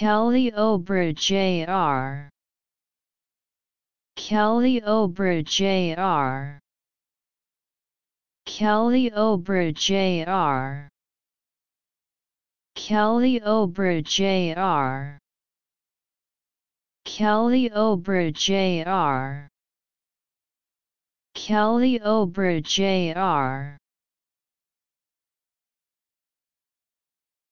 Kelly Caliobra Jr. Kelly Caliobra Jr. Kelly Caliobra Jr. Kelly Caliobra Jr. Kelly Caliobra Jr. Kelly Caliobra Jr.